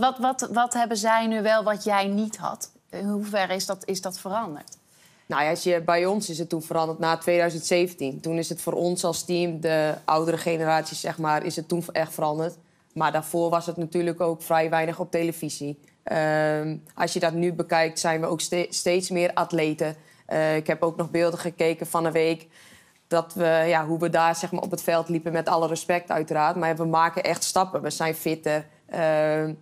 Wat, wat, wat hebben zij nu wel wat jij niet had? In eh, hoeverre is dat, is dat veranderd? Nou ja, als je, bij ons is het toen veranderd na 2017. Toen is het voor ons als team, de oudere generatie zeg maar, is het toen echt veranderd. Maar daarvoor was het natuurlijk ook vrij weinig op televisie. Ehm, als je dat nu bekijkt, zijn we ook steeds meer atleten. Eh, ik heb ook nog beelden gekeken van een week. Dat we, ja, hoe we daar zeg maar, op het veld liepen, met alle respect uiteraard. Maar we maken echt stappen. We zijn fitter. Ehm,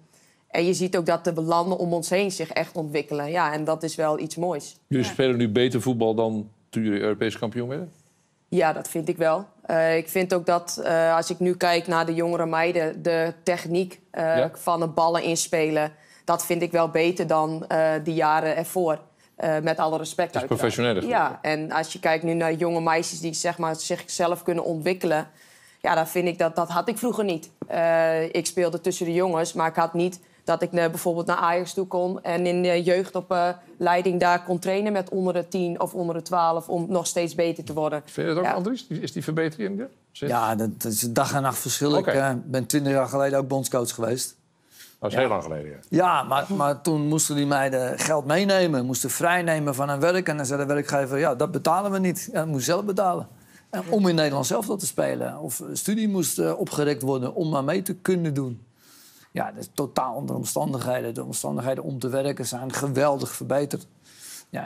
en je ziet ook dat de landen om ons heen zich echt ontwikkelen. Ja, en dat is wel iets moois. Jullie spelen nu beter voetbal dan toen jullie Europees kampioen werden? Ja, dat vind ik wel. Eh, ik vind ook dat eh, als ik nu kijk naar de jongere meiden, de techniek eh, van de ballen inspelen, dat vind ik wel beter dan die jaren ervoor. met alle respect. Dat is professioneler. Ja, en als je kijkt nu naar jonge meisjes die zeg maar, zichzelf kunnen ontwikkelen. Ja, dan vind ik dat dat had ik vroeger niet. Eh, ik speelde tussen de jongens, maar ik had niet dat ik eh, bijvoorbeeld naar Ajax toe kon en in de jeugd op eh, leiding daar kon trainen met onder de 10 of onder de 12 om nog steeds beter te worden. Vind je dat ook, Andries? Is die verbetering er? Ja, dat is dag en nacht verschil. Ik ben 20 jaar geleden ook bondscoach geweest. Dat is heel lang geleden, ja. ja maar, maar, toen moesten die meiden geld meenemen. Moesten vrijnemen van hun werk. En dan zei de werkgever, ja, dat betalen we niet. En dat moest zelf betalen om in Nederland zelf dat te spelen. Of een studie moest eh, opgerekt worden om maar mee te kunnen doen. Ja, dat is totaal andere omstandigheden. De omstandigheden om te werken zijn geweldig verbeterd.